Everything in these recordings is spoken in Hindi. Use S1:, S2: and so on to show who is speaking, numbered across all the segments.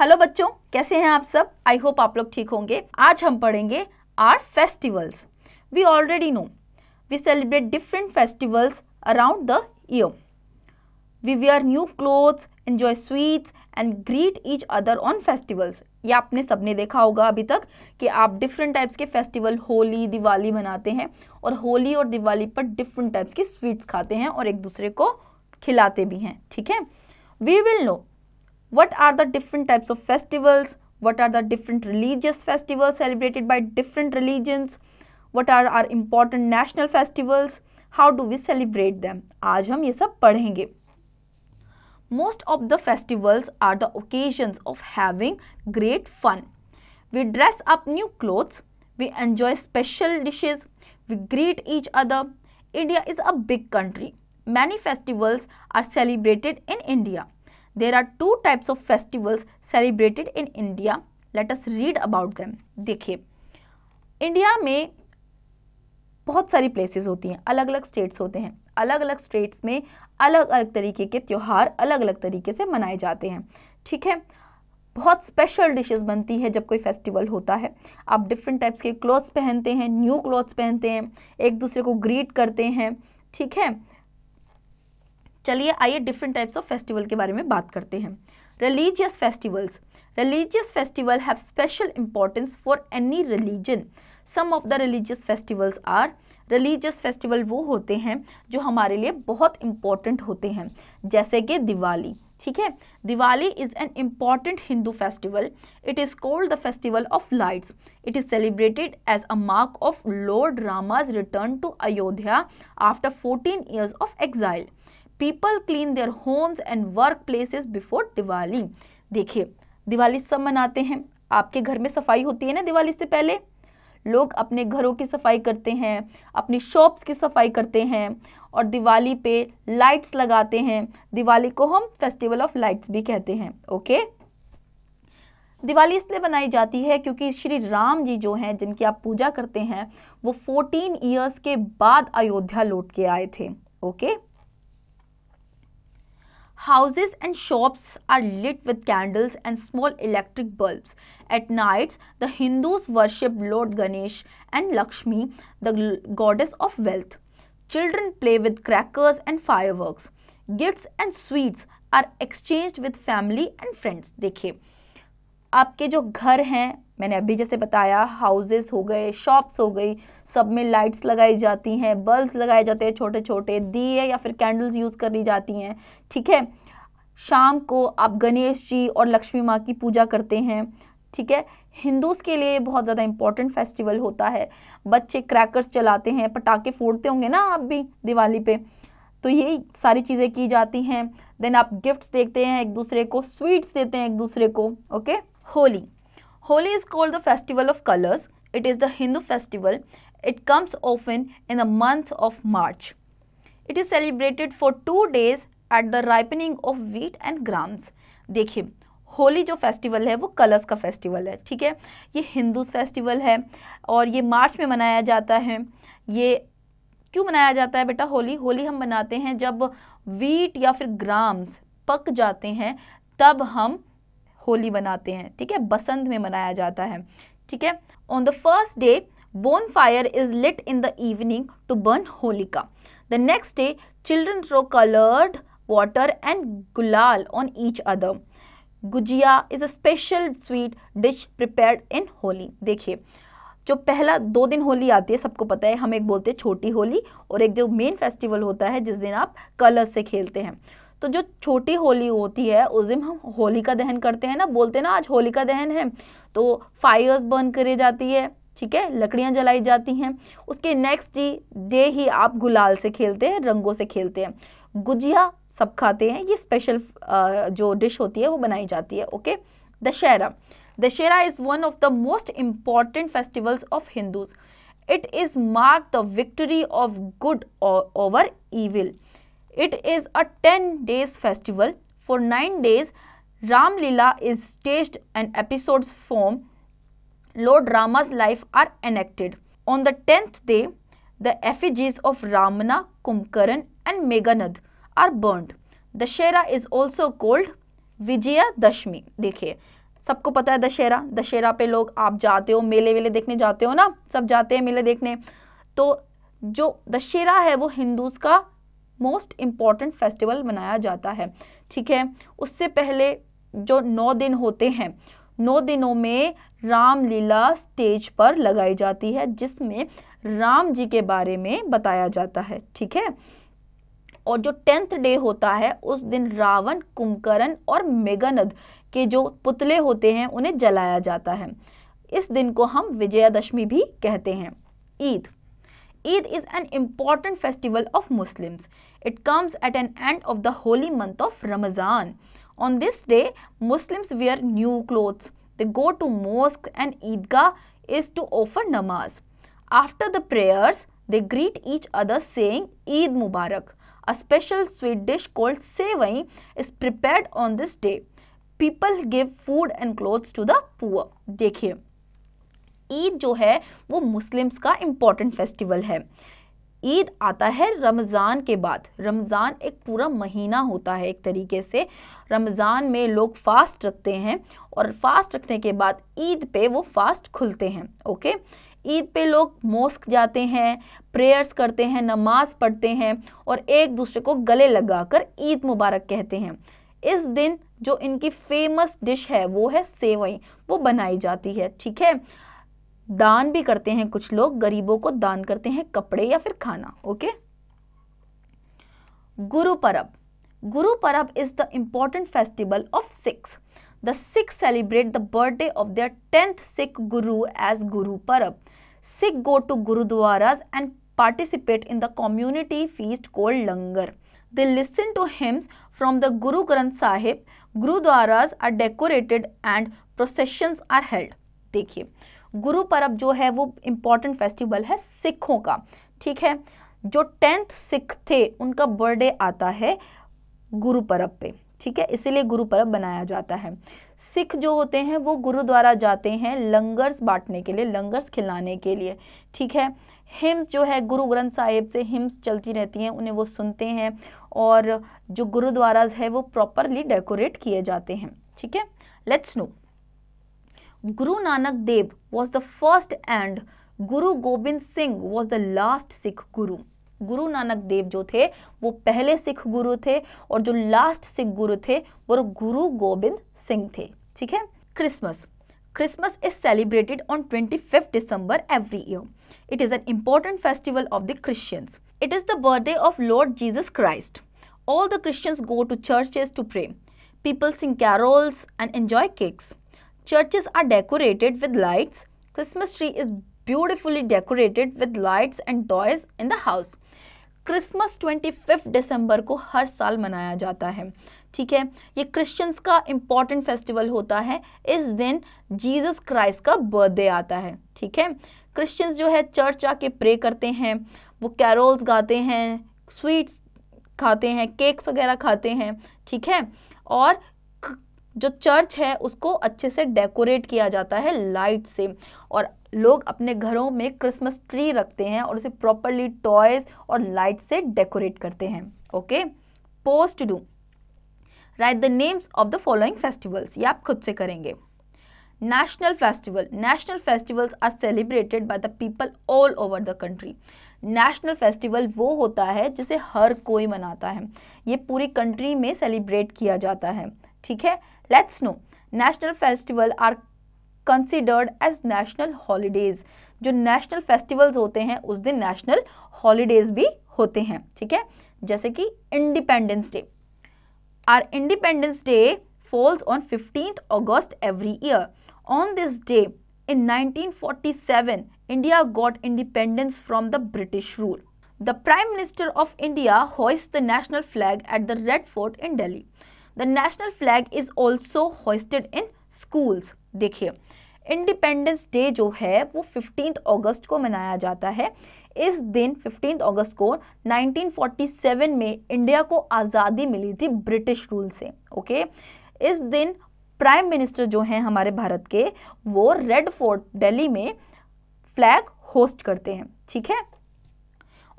S1: हेलो बच्चों कैसे हैं आप सब आई होप आप लोग ठीक होंगे आज हम पढ़ेंगे our festivals we already know we celebrate different festivals around the year we wear new clothes enjoy sweets and greet each other on festivals ये आपने सबने देखा होगा अभी तक कि आप डिफरेंट टाइप्स के फेस्टिवल होली दिवाली मनाते हैं और होली और दिवाली पर डिफरेंट टाइप्स के स्वीट्स खाते हैं और एक दूसरे को खिलाते भी हैं ठीक है we will know what are the different types of festivals, what are the different religious festivals celebrated by different religions, what are our important national festivals, how do we celebrate them. आज हम ये सब पढ़ेंगे Most of the festivals are the occasions of having great fun. We dress up new clothes, we enjoy special dishes, we greet each other. India is a big country. Many festivals are celebrated in India. there are two types of festivals celebrated in India. Let us read about them. देखिए इंडिया में बहुत सारी प्लेसेस होती हैं अलग अलग स्टेट्स होते हैं अलग अलग स्टेट्स में अलग अलग तरीके के त्यौहार अलग अलग तरीके से मनाए जाते हैं ठीक है बहुत स्पेशल डिशेस बनती है जब कोई फेस्टिवल होता है आप डिफरेंट टाइप्स के क्लोथ्स पहनते हैं न्यू क्लोथ्स पहनते हैं एक दूसरे को ग्रीट करते हैं ठीक है चलिए आइए डिफरेंट टाइप्स ऑफ फेस्टिवल के बारे में बात करते हैं religious festivals religious festival have special importance for any religion some of the religious festivals are religious festival वो होते हैं जो हमारे लिए बहुत इम्पॉर्टेंट होते हैं जैसे कि दिवाली ठीक है Diwali is an important Hindu festival it is called the festival of lights it is celebrated as a mark of lord Rama's return to Ayodhya after fourteen years of exile people clean their homes and work places before Diwali देखिए दिवाली सब मनाते हैं आपके घर में सफाई होती है ना दिवाली से पहले लोग अपने घरों की सफाई करते हैं अपनी शॉप्स की सफाई करते हैं और दिवाली पे लाइट्स लगाते हैं दिवाली को हम फेस्टिवल ऑफ लाइट्स भी कहते हैं ओके दिवाली इसलिए बनाई जाती है क्योंकि श्री राम जी जो हैं जिनकी आप पूजा करते हैं वो 14 इयर्स के बाद अयोध्या लौट के आए थे okay houses and shops are lit with candles and small electric bulbs. At nights, the Hindus worship Lord Ganesh and Lakshmi, the goddess of wealth. Children play with crackers and fireworks. Gifts and sweets are exchanged with family and friends. देखिए आपके जो घर हैं मैंने अभी जैसे बताया हाउसेस हो गए शॉप्स हो गई सब में लाइट्स लगाई जाती हैं बल्ब लगाए जाते हैं छोटे छोटे दिए या फिर कैंडल्स यूज़ कर ली जाती हैं ठीक है शाम को आप गणेश जी और लक्ष्मी माँ की पूजा करते हैं ठीक है हिंदूज़ के लिए बहुत ज़्यादा इंपॉर्टेंट फेस्टिवल होता है बच्चे क्रैकर्स चलाते हैं पटाखे फोड़ते होंगे ना आप भी दिवाली पे तो ये सारी चीज़ें की जाती हैं देन आप गिफ्ट्स देखते हैं एक दूसरे को स्वीट्स देते हैं एक दूसरे को okay okay? Holi Holi is called the festival of colours it is the Hindu festival it comes often in the month of March it is celebrated for two days at the ripening of wheat and grams देखिए होली जो फेस्टिवल है वो कलर्स का फेस्टिवल है ठीक है ये हिंदू फेस्टिवल है और ये मार्च में मनाया जाता है ये क्यों मनाया जाता है बेटा होली होली हम मनाते हैं जब वीट या फिर ग्राम्स पक जाते हैं तब हम होली मनाते हैं ठीक है बसंत में मनाया जाता है ठीक है on the first day bonfire is lit in the evening to burn Holika the next day children throw coloured water and gulal on each other gujiya is a special sweet dish prepared in Holi देखिए जो पहला दो दिन होली आती है सबको पता है हम एक बोलते हैं छोटी होली और एक जो मेन फेस्टिवल होता है जिस दिन आप कलर्स से खेलते हैं तो जो छोटी होली होती है उस दिन हम होलिका दहन करते हैं ना बोलते हैं ना आज होलिका दहन है तो फायर्स बर्न करी जाती है ठीक है लकड़ियाँ जलाई जाती हैं उसके नेक्स्ट डे ही आप गुलाल से खेलते हैं रंगों से खेलते हैं गुजिया सब खाते हैं ये स्पेशल जो डिश होती है वो बनाई जाती है okay Dussehra Dussehra is one of the most important festivals of Hindus it is mark the victory of good over evil it is a ten days festival for nine days Ramlila is stage and episode form lord Rama's life are enacted on the tenth day the effigies of Ravana Kumbhakaran and Meghnad are burn Dussehra is also called Vijaya Dashami देखिए सबको पता है दशहरा दशहरा पे लोग आप जाते हो मेले वेले देखने जाते हो ना सब जाते हैं मेले देखने तो जो दशहरा है वो हिंदूज का मोस्ट इम्पॉर्टेंट फेस्टिवल मनाया जाता है ठीक है उससे पहले जो नौ दिन होते हैं नौ दिनों में रामलीला स्टेज पर लगाई जाती है जिसमें राम जी के बारे में बताया जाता है ठीक है और जो टेंथ डे होता है उस दिन रावण कुंभकर्ण और मेघनद के जो पुतले होते हैं उन्हें जलाया जाता है इस दिन को हम विजयादशमी भी कहते हैं Eid Eid is an important festival of Muslims. It comes at an end of the holy month of Ramadan. On this day, Muslims wear new clothes. They go to mosque and Eidgah is to offer namaz. After the prayers, they greet each other saying Eid Mubarak. A special sweet dish called sevai is prepared on this day. People give food and clothes to the poor. देखिए ईद जो है वो मुस्लिम्स का इम्पॉर्टेंट फेस्टिवल है ईद आता है रमज़ान के बाद रमज़ान एक पूरा महीना होता है एक तरीके से रमज़ान में लोग फास्ट रखते हैं और फास्ट रखने के बाद ईद पे वो फास्ट खुलते हैं ओके ईद पे लोग मोस्क जाते हैं प्रेयर्स करते हैं नमाज पढ़ते हैं और एक दूसरे को गले लगाकर ईद मुबारक कहते हैं इस दिन जो इनकी फेमस डिश है वो है सेवई वो बनाई जाती है ठीक है दान भी करते हैं कुछ लोग गरीबों को दान करते हैं कपड़े या फिर खाना ओके गुरु Parab Guru Parab is the important festival of Sikhs the Sikh celebrate the birthday of their tenth Sikh Guru as Guru Parab Sikh go to gurudwara and participate in the community feast called langar they listen to hymns from the Guru Granth Sahib gurudwara are decorated and processions are held देखिए गुरु परब जो है वो इम्पॉर्टेंट फेस्टिवल है सिखों का ठीक है जो टेंथ सिख थे उनका बर्थडे आता है गुरु परब पे ठीक है इसीलिए गुरु पर्व बनाया जाता है सिख जो होते हैं वो गुरुद्वारा जाते हैं लंगर्स बांटने के लिए लंगर्स खिलाने के लिए ठीक है हिम्स जो है गुरु ग्रंथ साहिब से हिम्स चलती रहती हैं उन्हें वो सुनते हैं और जो गुरुद्वारा है वो प्रॉपरली डेकोरेट किए जाते हैं ठीक है let's know Guru Nanak Dev was the first and Guru Gobind Singh was the last Sikh Guru. Guru Nanak Dev, जो थे वो पहले सिख गुरु थे और जो last Sikh Guru थे वो गुरु गोबिंद सिंह थे ठीक है Christmas is celebrated on 25th December every year. It is an important festival of the Christians. It is the birthday of Lord Jesus Christ. All the Christians go to churches to pray. People sing carols and enjoy cakes. Churches are decorated with lights. Christmas tree is beautifully decorated with lights and toys in the house. Christmas 25 दिसंबर को हर साल मनाया जाता है ठीक है ये क्रिश्चियंस का इम्पॉर्टेंट फेस्टिवल होता है इस दिन जीसस क्राइस्ट का बर्थडे आता है ठीक है क्रिश्चियंस जो है चर्च आके प्रे करते हैं वो कैरोल्स गाते हैं स्वीट्स खाते हैं केक्स वगैरह खाते हैं ठीक है और जो चर्च है उसको अच्छे से डेकोरेट किया जाता है लाइट से और लोग अपने घरों में क्रिसमस ट्री रखते हैं और उसे प्रॉपरली टॉयज और लाइट से डेकोरेट करते हैं okay post do write the names of the following festivals ये आप खुद से करेंगे national festival national festivals are celebrated by the people all over the country national festival वो होता है जिसे हर कोई मनाता है ये पूरी कंट्री में सेलिब्रेट किया जाता है ठीक है let's know national festival are considered as national holidays जो नेशनल फेस्टिवल्स होते हैं उस दिन नेशनल हॉलीडेज भी होते हैं ठीक है जैसे कि independence day are independence day falls on fifteen August every year on this day in 1947 India got independence from the British rule the prime minister of India हॉइस the national flag at the red fort in Delhi the national flag is also hoisted in schools देखिए इंडिपेंडेंस डे जो है वो फिफ्टीन अगस्त को मनाया जाता है इस दिन फिफ्टीन अगस्त को 1947 में इंडिया को आज़ादी मिली थी ब्रिटिश रूल से ओके इस दिन प्राइम मिनिस्टर जो हैं हमारे भारत के वो रेड फोर्ट दिल्ली में फ्लैग होस्ट करते हैं ठीक है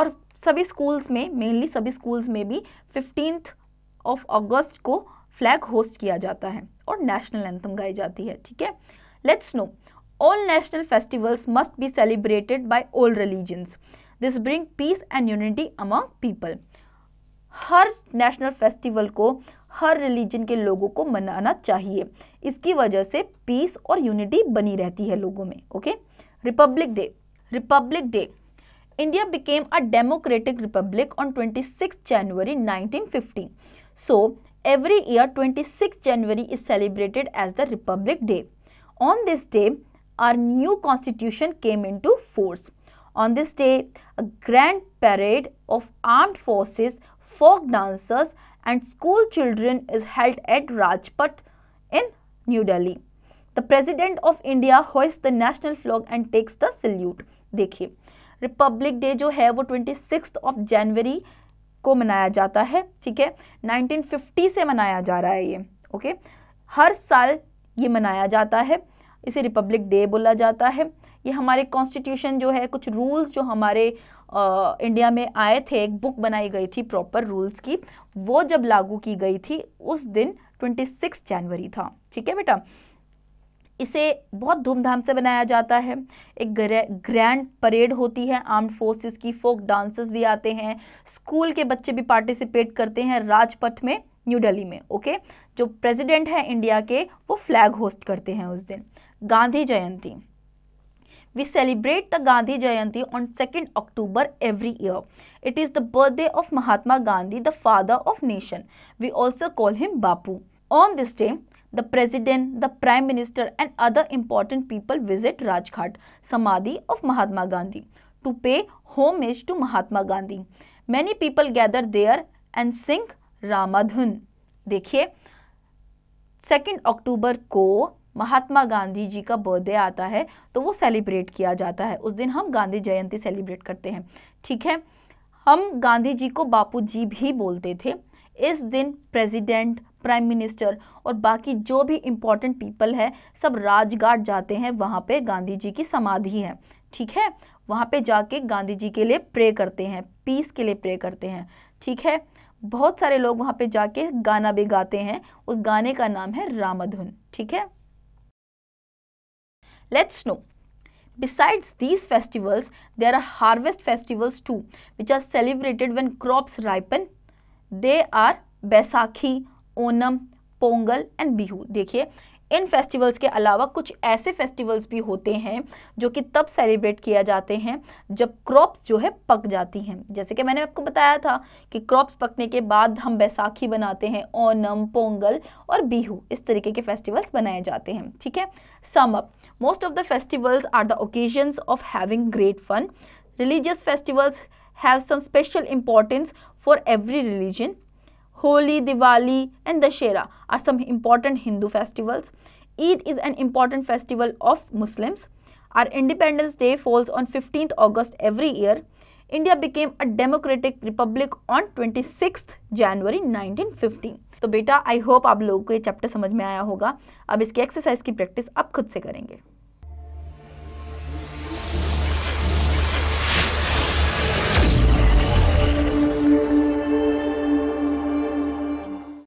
S1: और सभी स्कूल्स में मेनली सभी स्कूल्स में भी फिफ्टींथ ऑफ अगस्त को फ्लैग होस्ट किया जाता है और नेशनल एंथम गाई जाती है ठीक है let's know all national festivals must be celebrated by all religions this bring peace and unity among people हर नेशनल फेस्टिवल को हर रिलीजन के लोगों को मनाना चाहिए इसकी वजह से पीस और यूनिटी बनी रहती है लोगों में okay republic day republic day India became a democratic republic on 26 January 1950 So, every year 26 January is celebrated as the Republic Day. On this day, our new constitution came into force. On this day, a grand parade of armed forces, folk dancers and school children is held at Rajput in New Delhi. The President of India hoists the national flag and takes the salute. देखिए Republic Day जो है वो 26th of January. को मनाया जाता है ठीक है 1950 से मनाया जा रहा है ये ओके हर साल ये मनाया जाता है इसे रिपब्लिक डे बोला जाता है ये हमारे कॉन्स्टिट्यूशन जो है कुछ रूल्स जो हमारे आ, इंडिया में आए थे एक बुक बनाई गई थी प्रॉपर रूल्स की वो जब लागू की गई थी उस दिन 26 जनवरी था ठीक है बेटा इसे बहुत धूमधाम से मनाया जाता है एक ग्रैंड परेड होती है आर्म फोर्सेस की फोक डांसर्स भी आते हैं स्कूल के बच्चे भी पार्टिसिपेट करते हैं राजपथ में न्यू दिल्ली में ओके जो प्रेसिडेंट है इंडिया के वो फ्लैग होस्ट करते हैं उस दिन Gandhi Jayanti we celebrate the Gandhi Jayanti on second October every year it is the birthday of Mahatma Gandhi the father of nation we also call him Bapu on this day the president, the prime minister and other important people visit Rajghat, Samadhi of Mahatma Gandhi to pay homage to Mahatma Gandhi. Many people gather there and sing Ramadhun. dekhiye 2nd october ko Mahatma Gandhi ji का बर्थडे आता है तो वो सेलिब्रेट किया जाता है उस दिन हम गांधी जयंती सेलिब्रेट करते हैं ठीक है हम गांधी जी को बापू जी भी बोलते थे इस दिन प्रेसिडेंट प्राइम मिनिस्टर और बाकी जो भी इम्पोर्टेंट पीपल है सब राजघाट जाते हैं वहाँ पे गांधी जी की समाधि है ठीक है वहाँ पे जाके गांधी जी के लिए प्रे करते हैं पीस के लिए प्रे करते हैं ठीक है बहुत सारे लोग वहाँ पे जाके गाना भी गाते हैं उस गाने का नाम है रामधुन ठीक है let's know Besides these festivals, there are harvest festivals too, which are celebrated when crops ripen. They are Baisakhi, Onam Pongal and Bihu देखिए इन फेस्टिवल्स के अलावा कुछ ऐसे फेस्टिवल्स भी होते हैं जो कि तब सेलिब्रेट किया जाते हैं जब क्रॉप्स जो है पक जाती हैं जैसे कि मैंने आपको बताया था कि क्रॉप्स पकने के बाद हम बैसाखी बनाते हैं ओनम पोंगल और बिहू इस तरीके के फेस्टिवल्स बनाए जाते हैं ठीक है sum up most of the festivals are the occasions of having great fun religious festivals have some special importance for every religion Holi, Diwali and Dashera are some important Hindu festivals. Eid is an important festival of Muslims. Our Independence Day falls on 15th August every year. India became a democratic republic on 26th January 1915. तो बेटा आई होप आप लोगों को ये चैप्टर समझ में आया होगा अब इसकी एक्सरसाइज की प्रैक्टिस आप खुद से करेंगे